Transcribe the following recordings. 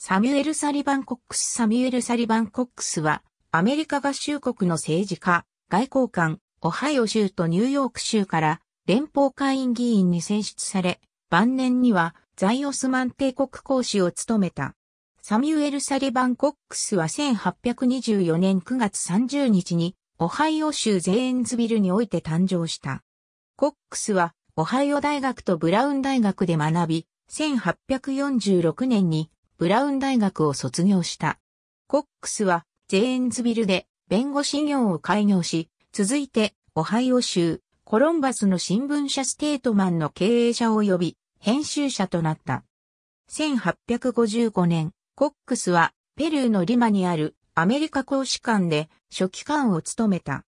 サミュエル・サリバン・コックスサミュエル・サリバン・コックスは、アメリカ合衆国の政治家、外交官、オハイオ州とニューヨーク州から連邦会員議員に選出され、晩年にはザイオスマン帝国公使を務めた。サミュエル・サリバン・コックスは1824年9月30日にオハイオ州ゼーンズビルにおいて誕生した。コックスはオハイオ大学とブラウン大学で学び、1846年にブラウン大学を卒業した。コックスはジェーンズビルで弁護士業を開業し、続いてオハイオ州コロンバスの新聞社ステートマンの経営者を呼び編集者となった。1855年、コックスはペルーのリマにあるアメリカ公使館で書記官を務めた。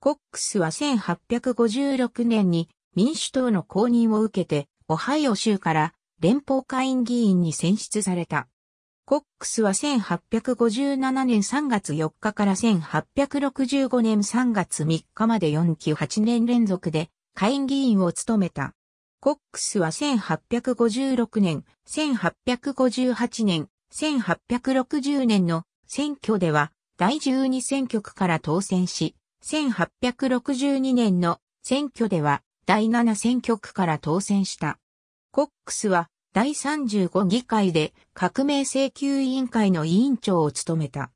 コックスは1856年に民主党の公認を受けて、オハイオ州から連邦会員議員に選出された。コックスは1857年3月4日から1865年3月3日まで4期8年連続で下院議員を務めた。コックスは1856年、1858年、1860年の選挙では第12選挙区から当選し、1862年の選挙では第7選挙区から当選した。コックスは第35議会で革命請求委員会の委員長を務めた。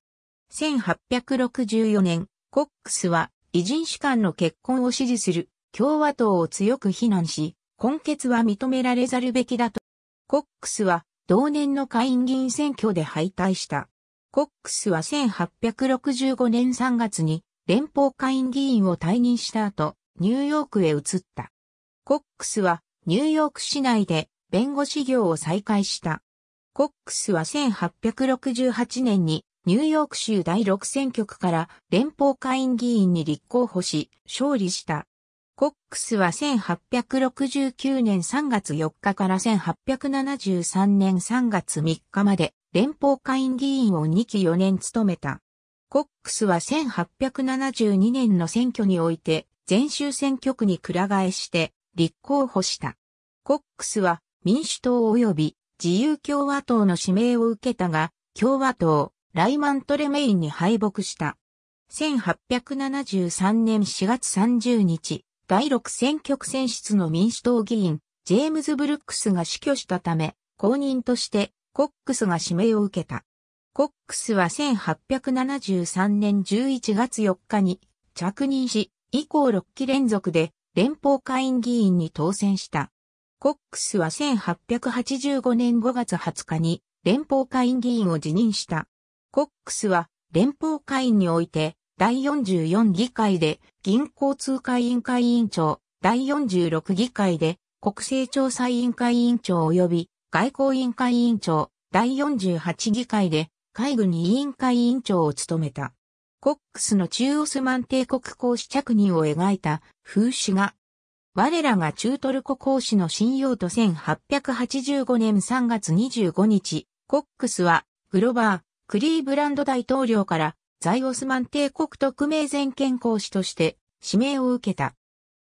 1864年、コックスは異人士官の結婚を支持する共和党を強く非難し、根結は認められざるべきだと。コックスは同年の下院議員選挙で敗退した。コックスは1865年3月に連邦下院議員を退任した後、ニューヨークへ移った。コックスはニューヨーク市内で弁護士業を再開した。コックスは1868年にニューヨーク州第6選挙区から連邦会院議員に立候補し、勝利した。コックスは1869年3月4日から1873年3月3日まで連邦会院議員を2期4年務めた。コックスは1872年の選挙において全州選挙区にくら替えして立候補した。コックスは民主党及び自由共和党の指名を受けたが、共和党、ライマントレメインに敗北した。1873年4月30日、第6選挙区選出の民主党議員、ジェームズ・ブルックスが死去したため、公認としてコックスが指名を受けた。コックスは1873年11月4日に着任し、以降6期連続で連邦会員議員に当選した。コックスは1885年5月20日に連邦会議員を辞任した。コックスは連邦会員において第44議会で銀行通貨委員会委員長、第46議会で国勢調査委員会委員長及び外交委員会委員長、第48議会で海軍委員会委員長を務めた。コックスの中オスマン帝国公使着任を描いた風刺画我らが中トルコ公使の信用と1885年3月25日、コックスは、グロバー、クリーブランド大統領から、在オスマン帝国特命全権公使として、指名を受けた。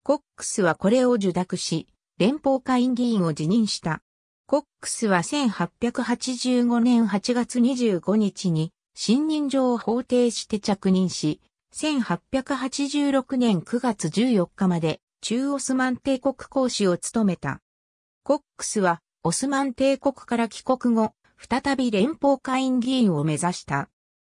コックスはこれを受諾し、連邦会議員を辞任した。コックスは1885年8月25日に、信任状を法定して着任し、1886年9月14日まで中オスマン帝国公使を務めた。コックスは、オスマン帝国から帰国後、再び連邦会員議員を目指した。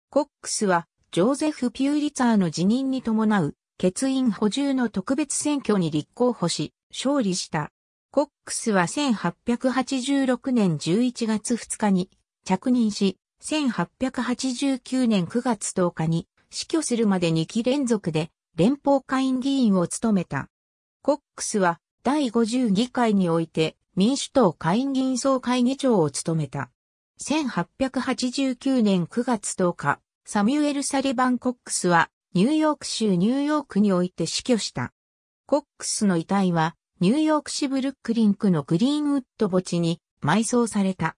コックスは、ジョーゼフ・ピューリツァーの辞任に伴う、欠員補充の特別選挙に立候補し、勝利した。コックスは1886年11月2日に着任し、1889年9月10日に死去するまで2期連続で連邦会員議員を務めた。コックスは第50議会において民主党下院議員総会議長を務めた。1889年9月10日、サミュエル・サリバン・コックスはニューヨーク州ニューヨークにおいて死去した。コックスの遺体はニューヨーク市ブルックリンクのグリーンウッド墓地に埋葬された。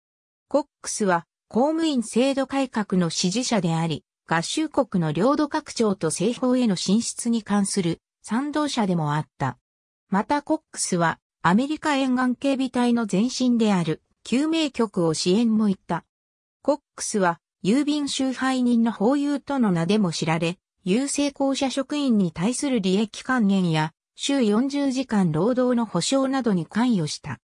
コックスは公務員制度改革の支持者であり、合衆国の領土拡張と政法への進出に関する賛同者でもあった。またコックスはアメリカ沿岸警備隊の前身である救命局を支援も行った。コックスは郵便集配人の法友との名でも知られ、郵政公社職員に対する利益還元や週40時間労働の保障などに関与した。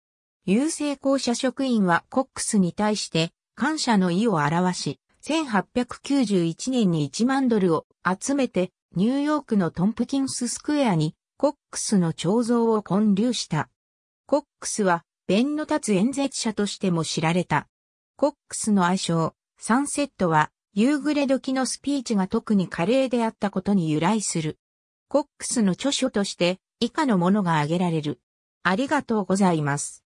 郵政公社職員はコックスに対して感謝の意を表し、1891年に1万ドルを集めてニューヨークのトンプキンススクエアにコックスの彫像を建立した。コックスは、弁の立つ演説者としても知られた。コックスの愛称、サンセットは、夕暮れ時のスピーチが特に華麗であったことに由来する。コックスの著書として、以下のものが挙げられる。ありがとうございます。